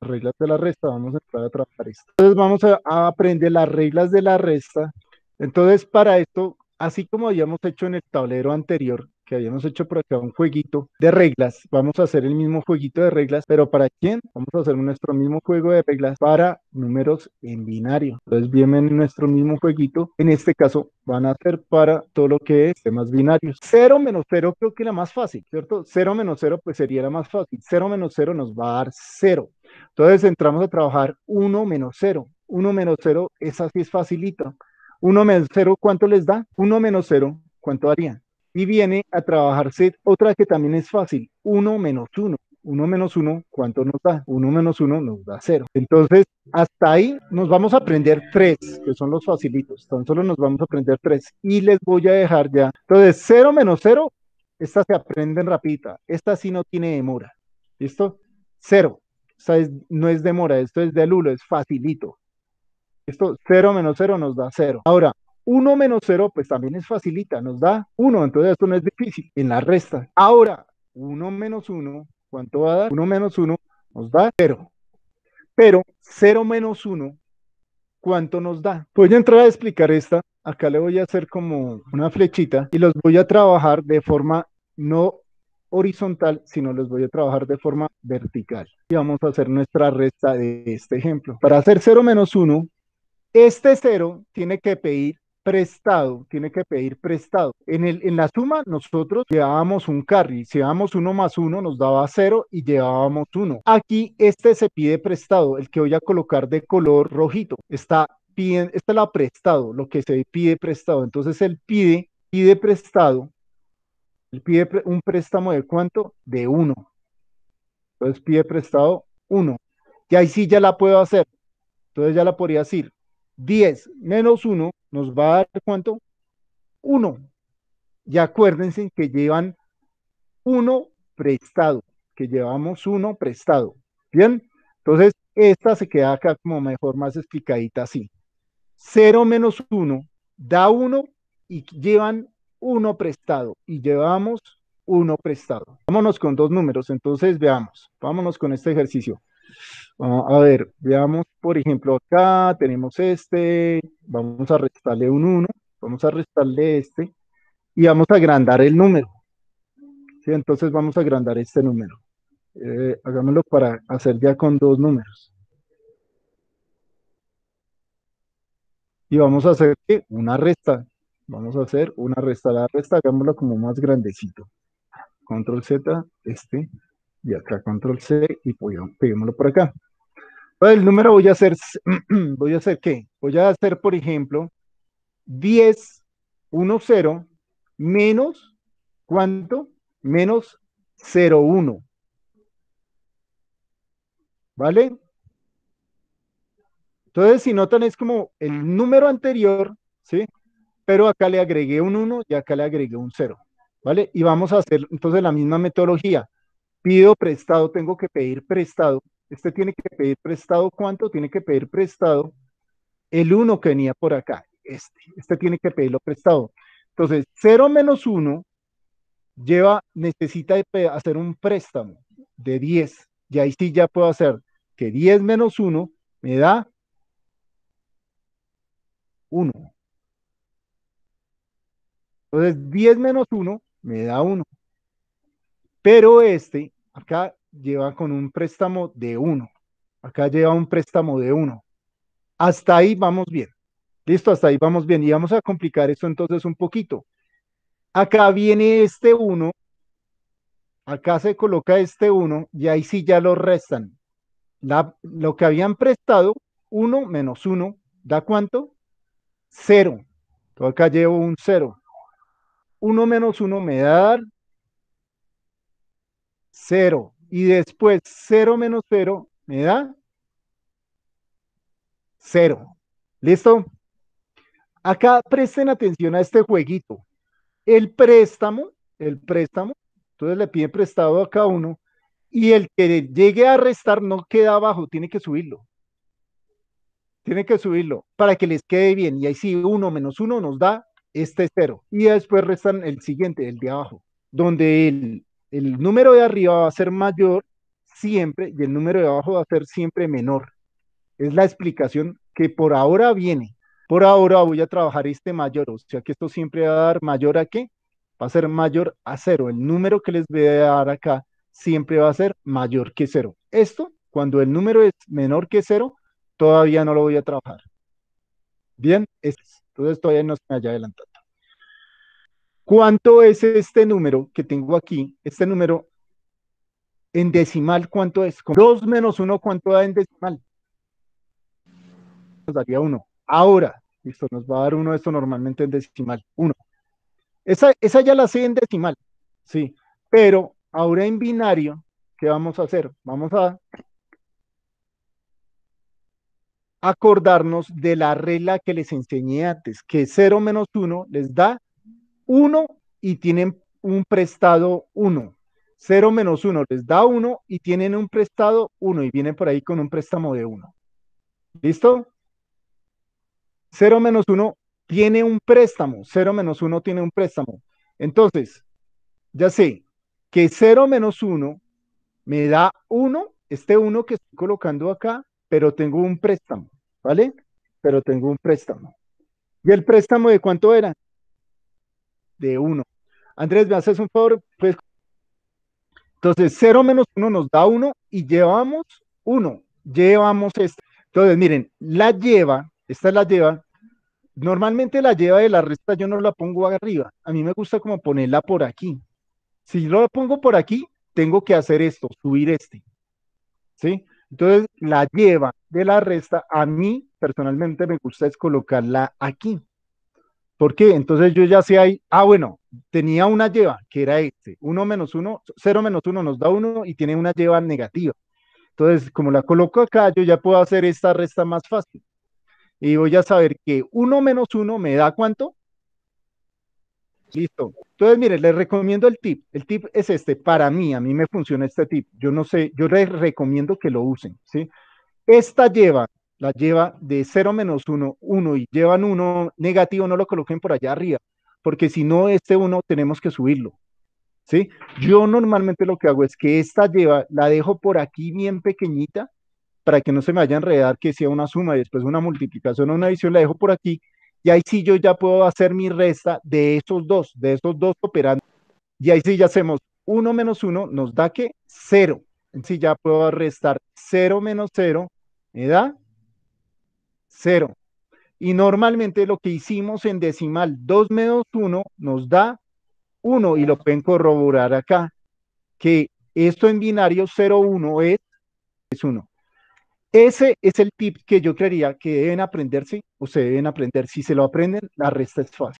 reglas de la resta, vamos a entrar a trabajar esto. Entonces vamos a, aprender las reglas de la resta. Entonces para esto, así como habíamos hecho en el tablero anterior, que habíamos hecho por acá un jueguito de reglas, vamos a hacer el mismo jueguito de reglas, pero ¿para quién? Vamos a hacer nuestro mismo juego de reglas para números en binario. Entonces vienen nuestro mismo jueguito, en este caso van a ser para todo lo que es temas binarios. 0 menos 0 creo que era más fácil, ¿cierto? 0 menos 0 pues sería la más fácil. 0 menos 0 nos va a dar 0. Entonces entramos a trabajar 1 menos 0. 1 menos 0, esa sí es facilita. 1 menos 0, ¿cuánto les da? 1 menos 0, ¿cuánto harían? Y viene a trabajarse otra que también es fácil, 1 menos 1. 1 menos 1, ¿cuánto nos da? 1 menos 1 nos da 0. Entonces, hasta ahí nos vamos a aprender 3, que son los facilitos. Tan solo nos vamos a aprender 3 y les voy a dejar ya. Entonces, 0 menos 0, estas se aprenden rapidita. Esta sí no tiene demora. ¿Listo? 0. O no es demora, esto es de lulo, es facilito. Esto 0 menos 0 nos da 0. Ahora, 1 menos 0 pues también es facilita, nos da 1, entonces esto no es difícil en la resta. Ahora, 1 menos 1, ¿cuánto va a dar? 1 menos 1 nos da 0. Pero 0 menos 1, ¿cuánto nos da? Voy a entrar a explicar esta. Acá le voy a hacer como una flechita y los voy a trabajar de forma no horizontal, sino los voy a trabajar de forma vertical. Y vamos a hacer nuestra resta de este ejemplo. Para hacer 0 menos 1, este 0 tiene que pedir prestado, tiene que pedir prestado. En, el, en la suma nosotros llevábamos un carry, si llevábamos 1 más 1 nos daba 0 y llevábamos 1. Aquí este se pide prestado, el que voy a colocar de color rojito, está pidiendo está la prestado, lo que se pide prestado. Entonces él pide, pide prestado él pide un préstamo de cuánto? De uno. Entonces pide prestado uno. Y ahí sí ya la puedo hacer. Entonces ya la podría decir. 10 menos 1 nos va a dar cuánto? 1. Y acuérdense que llevan uno prestado, que llevamos uno prestado. Bien, entonces esta se queda acá como mejor, más explicadita así. 0 menos 1 da 1 y llevan uno prestado y llevamos uno prestado. Vámonos con dos números, entonces veamos, vámonos con este ejercicio. Ah, a ver, veamos, por ejemplo, acá tenemos este, vamos a restarle un 1, vamos a restarle este y vamos a agrandar el número. ¿Sí? Entonces vamos a agrandar este número. Eh, hagámoslo para hacer ya con dos números. Y vamos a hacer una resta. Vamos a hacer una resta. La resta hagámosla como más grandecito. Control Z, este, y acá Control C, y pues, peguémoslo por acá. El número voy a hacer, voy a hacer qué? Voy a hacer, por ejemplo, 10, 1, 0, menos, ¿cuánto? Menos 0, 1. ¿Vale? Entonces, si notan, es como el número anterior, ¿sí? pero acá le agregué un 1 y acá le agregué un 0, ¿vale? Y vamos a hacer entonces la misma metodología. Pido prestado, tengo que pedir prestado. Este tiene que pedir prestado, ¿cuánto? Tiene que pedir prestado el 1 que venía por acá, este. Este tiene que pedirlo prestado. Entonces, 0 menos 1 lleva, necesita hacer un préstamo de 10. Y ahí sí ya puedo hacer que 10 menos 1 me da 1. Entonces, 10 menos 1 me da 1. Pero este, acá lleva con un préstamo de 1. Acá lleva un préstamo de 1. Hasta ahí vamos bien. Listo, hasta ahí vamos bien. Y vamos a complicar esto entonces un poquito. Acá viene este 1. Acá se coloca este 1 y ahí sí ya lo restan. lo que habían prestado, 1 menos 1, ¿da cuánto? 0. acá llevo un 0. 1 menos 1 me da 0. Y después 0 menos 0 me da 0. ¿Listo? Acá presten atención a este jueguito. El préstamo, el préstamo, entonces le piden prestado a cada uno y el que llegue a restar no queda abajo, tiene que subirlo. Tiene que subirlo para que les quede bien. Y ahí sí, 1 menos 1 nos da este cero. Y después restan el siguiente, el de abajo, donde el, el número de arriba va a ser mayor siempre y el número de abajo va a ser siempre menor. Es la explicación que por ahora viene. Por ahora voy a trabajar este mayor, o sea que esto siempre va a dar mayor a qué? Va a ser mayor a cero. El número que les voy a dar acá siempre va a ser mayor que cero. Esto, cuando el número es menor que cero, todavía no lo voy a trabajar. Bien, entonces todavía no se me haya adelantado. ¿Cuánto es este número que tengo aquí? Este número en decimal, ¿cuánto es? 2 menos 1, ¿cuánto da en decimal? Nos daría 1. Ahora, listo, nos va a dar 1 esto normalmente en decimal. 1. Esa, esa ya la sé en decimal, sí. Pero ahora en binario, ¿qué vamos a hacer? Vamos a acordarnos de la regla que les enseñé antes, que 0 menos 1 les da 1 y tienen un prestado 1. 0 menos 1 les da 1 y tienen un prestado 1 y vienen por ahí con un préstamo de 1. ¿Listo? 0 menos 1 tiene un préstamo. 0 menos 1 tiene un préstamo. Entonces, ya sé que 0 menos 1 me da 1, este 1 que estoy colocando acá, pero tengo un préstamo. ¿vale? Pero tengo un préstamo. ¿Y el préstamo de cuánto era? De uno. Andrés, ¿me haces un favor? Pues, entonces, 0 menos uno nos da uno, y llevamos uno, Llevamos esto. Entonces, miren, la lleva, esta es la lleva. Normalmente la lleva de la resta yo no la pongo arriba. A mí me gusta como ponerla por aquí. Si lo pongo por aquí, tengo que hacer esto, subir este. ¿Sí? Entonces la lleva de la resta, a mí personalmente me gusta es colocarla aquí. ¿Por qué? Entonces yo ya sé ahí, ah, bueno, tenía una lleva que era este, 1 menos 1, 0 menos 1 nos da 1 y tiene una lleva negativa. Entonces, como la coloco acá, yo ya puedo hacer esta resta más fácil. Y voy a saber que 1 menos 1 me da cuánto? Listo. Entonces, mire, les recomiendo el tip. El tip es este, para mí, a mí me funciona este tip. Yo no sé, yo les recomiendo que lo usen, ¿sí? Esta lleva, la lleva de 0 menos 1, 1 y llevan 1 negativo, no lo coloquen por allá arriba, porque si no, este 1 tenemos que subirlo, ¿sí? Yo normalmente lo que hago es que esta lleva, la dejo por aquí bien pequeñita, para que no se me vaya a enredar que sea una suma y después una multiplicación o una división, la dejo por aquí y ahí sí yo ya puedo hacer mi resta de esos dos, de esos dos operantes y ahí sí ya hacemos 1 menos 1 nos da que 0. Sí, ya puedo restar 0 menos 0, me da 0. Y normalmente lo que hicimos en decimal, 2 menos 1 nos da 1 y lo pueden corroborar acá, que esto en binario 0, 1 es, es 1. Ese es el tip que yo creería que deben aprenderse, o se deben aprender. Si se lo aprenden, la resta es fácil.